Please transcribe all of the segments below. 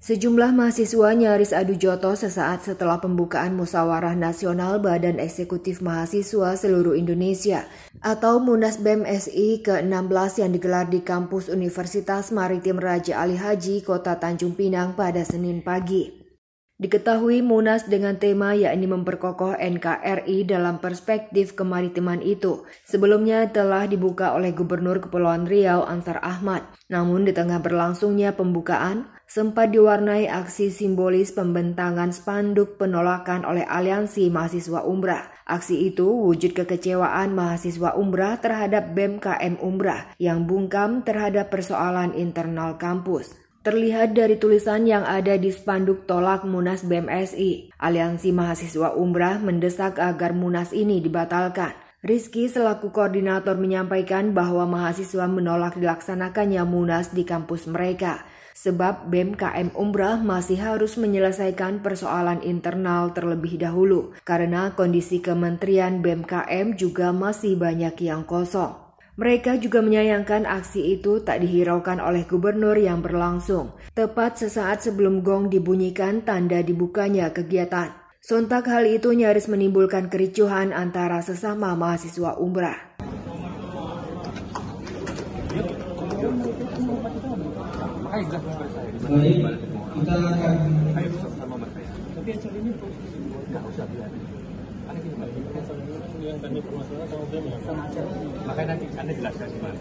Sejumlah mahasiswa nyaris adu joto sesaat setelah pembukaan musawarah Nasional Badan Eksekutif Mahasiswa Seluruh Indonesia atau Munas BMSI ke-16 yang digelar di kampus Universitas Maritim Raja Ali Haji, Kota Tanjung Pinang pada Senin pagi. Diketahui Munas dengan tema yakni memperkokoh NKRI dalam perspektif kemaritiman itu. Sebelumnya telah dibuka oleh Gubernur Kepulauan Riau Ansar Ahmad. Namun di tengah berlangsungnya pembukaan, sempat diwarnai aksi simbolis pembentangan spanduk penolakan oleh Aliansi Mahasiswa Umrah. Aksi itu wujud kekecewaan mahasiswa Umrah terhadap BMKM Umrah yang bungkam terhadap persoalan internal kampus. Terlihat dari tulisan yang ada di spanduk tolak Munas BMSI, Aliansi Mahasiswa Umrah mendesak agar Munas ini dibatalkan. Rizky selaku koordinator menyampaikan bahwa mahasiswa menolak dilaksanakannya Munas di kampus mereka. Sebab BMKM Umrah masih harus menyelesaikan persoalan internal terlebih dahulu, karena kondisi Kementerian BMKM juga masih banyak yang kosong. Mereka juga menyayangkan aksi itu tak dihiraukan oleh gubernur yang berlangsung, tepat sesaat sebelum gong dibunyikan tanda dibukanya kegiatan. Sontak hal itu nyaris menimbulkan kericuhan antara sesama mahasiswa umrah. Baik, kita akan yang nanti Anda jelaskan gimana.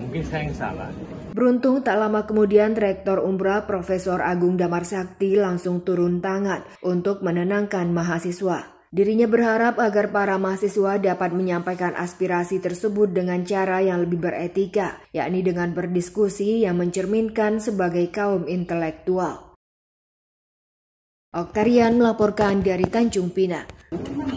Mungkin saya yang salah. Beruntung tak lama kemudian Rektor Umbra Profesor Agung Damar Sakti langsung turun tangan untuk menenangkan mahasiswa. Dirinya berharap agar para mahasiswa dapat menyampaikan aspirasi tersebut dengan cara yang lebih beretika, yakni dengan berdiskusi yang mencerminkan sebagai kaum intelektual. Oktarian melaporkan dari Tanjung Pinang.